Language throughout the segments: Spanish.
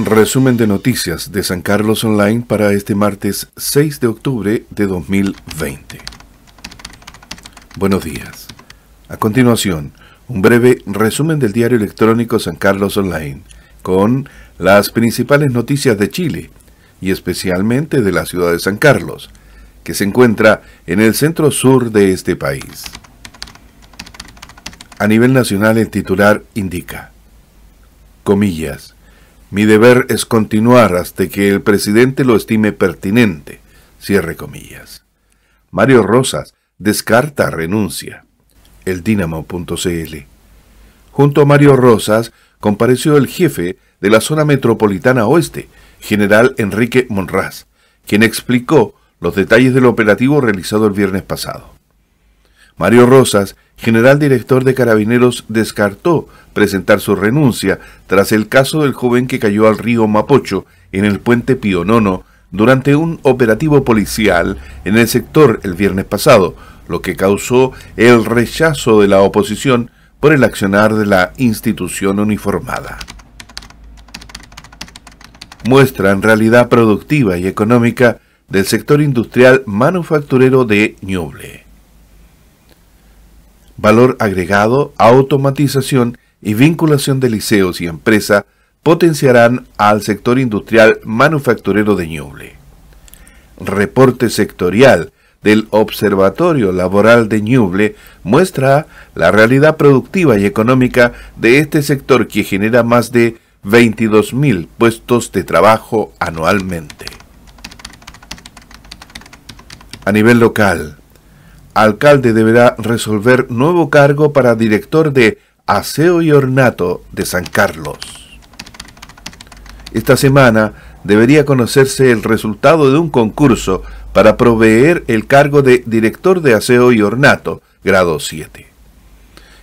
Resumen de noticias de San Carlos Online para este martes 6 de octubre de 2020. Buenos días. A continuación, un breve resumen del diario electrónico San Carlos Online con las principales noticias de Chile y especialmente de la ciudad de San Carlos, que se encuentra en el centro sur de este país. A nivel nacional el titular indica, comillas, mi deber es continuar hasta que el presidente lo estime pertinente. Cierre comillas. Mario Rosas descarta renuncia. El Dinamo.cl. Junto a Mario Rosas compareció el jefe de la zona metropolitana oeste, general Enrique Monraz, quien explicó los detalles del operativo realizado el viernes pasado. Mario Rosas, general director de Carabineros, descartó presentar su renuncia tras el caso del joven que cayó al río Mapocho en el puente Pionono durante un operativo policial en el sector el viernes pasado, lo que causó el rechazo de la oposición por el accionar de la institución uniformada. Muestran realidad productiva y económica del sector industrial manufacturero de Ñuble valor agregado, automatización y vinculación de liceos y empresa potenciarán al sector industrial manufacturero de Ñuble. Reporte sectorial del Observatorio Laboral de Ñuble muestra la realidad productiva y económica de este sector que genera más de 22.000 puestos de trabajo anualmente. A nivel local, Alcalde deberá resolver nuevo cargo para director de Aseo y Ornato de San Carlos. Esta semana debería conocerse el resultado de un concurso para proveer el cargo de director de Aseo y Ornato, grado 7.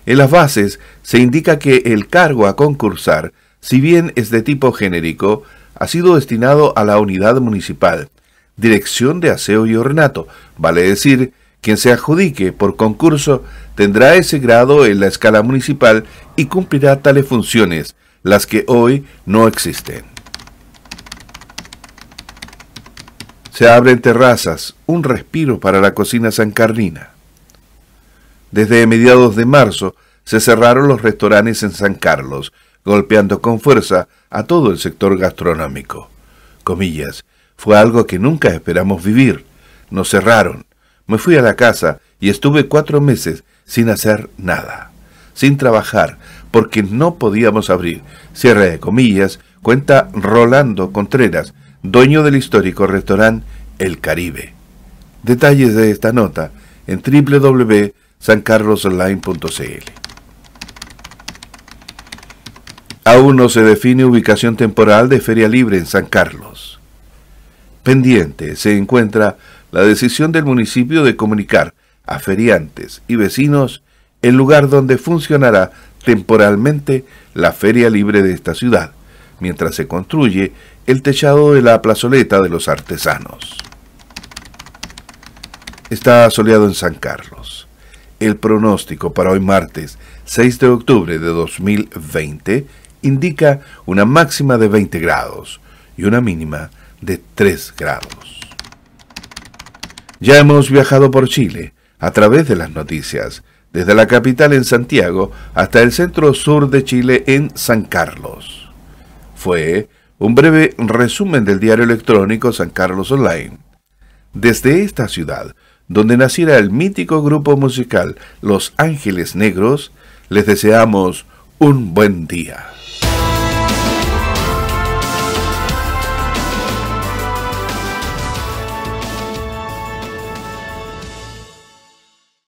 En las bases se indica que el cargo a concursar, si bien es de tipo genérico, ha sido destinado a la unidad municipal, Dirección de Aseo y Ornato, vale decir, quien se adjudique por concurso tendrá ese grado en la escala municipal y cumplirá tales funciones, las que hoy no existen. Se abren terrazas, un respiro para la cocina San Carlina. Desde mediados de marzo se cerraron los restaurantes en San Carlos, golpeando con fuerza a todo el sector gastronómico. Comillas, fue algo que nunca esperamos vivir. Nos cerraron, me fui a la casa y estuve cuatro meses sin hacer nada, sin trabajar, porque no podíamos abrir, cierre de comillas, cuenta Rolando Contreras, dueño del histórico restaurante El Caribe. Detalles de esta nota en www.sancarlosonline.cl. Aún no se define ubicación temporal de Feria Libre en San Carlos. Pendiente se encuentra la decisión del municipio de comunicar a feriantes y vecinos el lugar donde funcionará temporalmente la feria libre de esta ciudad, mientras se construye el techado de la plazoleta de los artesanos. Está soleado en San Carlos. El pronóstico para hoy martes 6 de octubre de 2020 indica una máxima de 20 grados y una mínima de 3 grados. Ya hemos viajado por Chile, a través de las noticias, desde la capital en Santiago hasta el centro sur de Chile en San Carlos. Fue un breve resumen del diario electrónico San Carlos Online. Desde esta ciudad, donde naciera el mítico grupo musical Los Ángeles Negros, les deseamos un buen día.